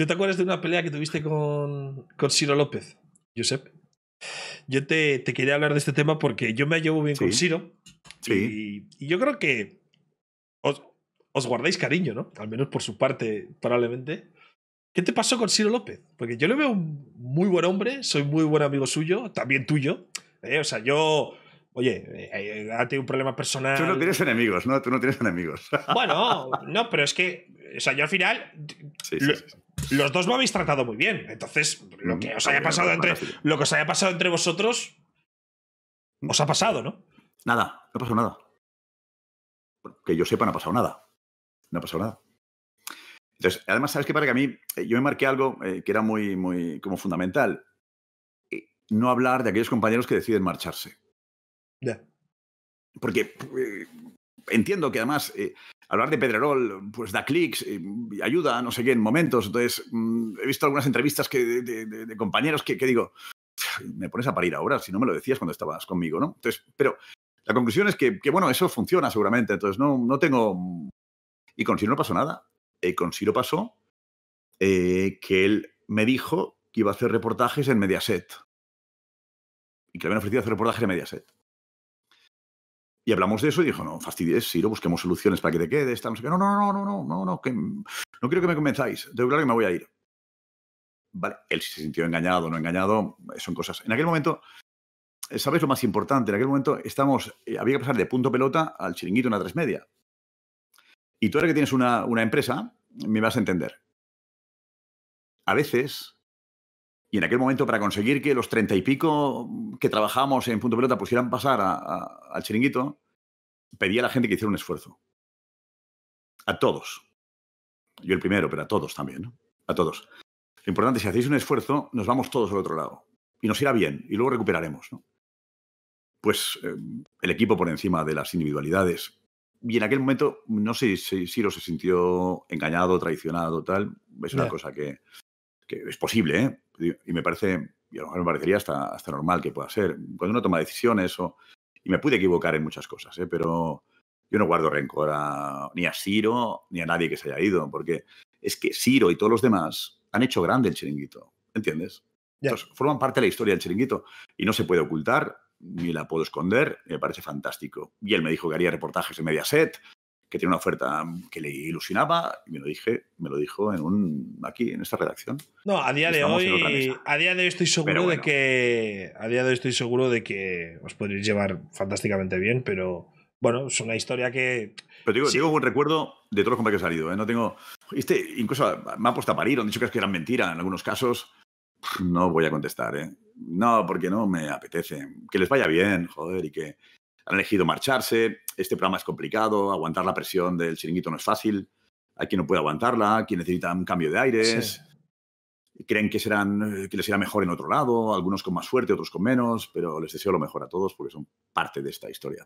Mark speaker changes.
Speaker 1: ¿Tú te acuerdas de una pelea que tuviste con, con Ciro López, Josep? Yo te, quería hablar de este tema porque yo me llevo bien con Ciro. Sí. Y, yo creo que os, guardáis cariño, ¿no? Al menos por su parte, probablemente. ¿Qué te pasó con Ciro López? Porque yo le veo un muy buen hombre, soy muy buen amigo suyo, también tuyo. ¿eh? O sea, yo oye, eh, ha tenido un problema personal. Tú no tienes
Speaker 2: enemigos, ¿no? Tú no tienes enemigos.
Speaker 1: Bueno, no, pero es que, o sea, yo al final sí, sí, los dos lo habéis tratado muy bien. Entonces, lo que os haya pasado entre, lo que os pasado entre vosotros, os ha pasado, ¿no?
Speaker 2: Nada, no ha pasado nada. Que yo sepa, no ha pasado nada. No ha pasado nada. Entonces, además, ¿sabes qué para Que a mí, eh, yo me marqué algo eh, que era muy, muy como fundamental. Eh, no hablar de aquellos compañeros que deciden marcharse. Ya. Porque entiendo que además eh, hablar de Pedrerol pues da clics, eh, y ayuda, no sé qué, en momentos. Entonces, mm, he visto algunas entrevistas de, compañeros que, digo, me pones a parir ahora, si no me lo decías cuando estabas conmigo, ¿no? Entonces, pero la conclusión es que, bueno, eso funciona seguramente. Entonces, no, no tengo... Y con si no pasó nada. Y eh, con Siro pasó que él me dijo que iba a hacer reportajes en Mediaset. Y que me habían ofrecido hacer reportajes en Mediaset. Y hablamos de eso y dijo, no, fastidies, no busquemos soluciones para que te quedes, estamos no No, no, no, no, no, no, no, que no quiero que me convenzáis, de claro que me voy a ir. Vale, él se sintió engañado o no engañado, son cosas. En aquel momento, ¿sabes lo más importante? En aquel momento estamos, eh, había que pasar de punto pelota al chiringuito una tres media. Y tú ahora que tienes una, una empresa, me vas a entender. A veces y en aquel momento, para conseguir que los treinta y pico que trabajábamos en Punto Pelota pusieran pasar al chiringuito, pedía a la gente que hiciera un esfuerzo. A todos. Yo el primero, pero a todos también, A todos. Lo importante, es, si hacéis un esfuerzo, nos vamos todos al otro lado. Y nos irá bien, y luego recuperaremos, Pues eh, el equipo por encima de las individualidades. Y en aquel momento, no sé si Ciro se sintió engañado, traicionado, tal. Es una cosa que, que es posible, ¿eh? y me parece, y a lo mejor me parecería hasta, normal que pueda ser, cuando uno toma decisiones y me pude equivocar en muchas cosas, ¿eh? pero yo no guardo rencor ni a Ciro ni a nadie que se haya ido, porque es que Ciro y todos los demás han hecho grande el chiringuito, ¿entiendes? forman parte de la historia del chiringuito y no se puede ocultar, ni la puedo esconder, me parece fantástico. Y él me dijo que haría reportajes en Mediaset, que tiene una oferta que le ilusionaba y me lo dije, me lo dijo en un aquí en esta redacción.
Speaker 1: No, a día de hoy a día de hoy estoy seguro de que a día de hoy estoy seguro de que os podréis llevar fantásticamente bien, pero bueno, es una historia que pero digo, digo un recuerdo de todos los compañeros que he salido, ¿eh? no tengo este incluso me
Speaker 2: ha puesto a parir, han dicho que es que eran mentira en algunos casos. No voy a contestar, ¿eh? No, porque no me apetece. Que les vaya bien, joder, y que, han elegido marcharse, este programa es complicado, aguantar la presión del chiringuito no es fácil, hay quien no puede aguantarla, quien necesita un cambio de aires, creen que, serán, eh, que les irá mejor en otro lado, algunos con más suerte, otros con menos, pero les deseo lo mejor a todos porque son parte de esta historia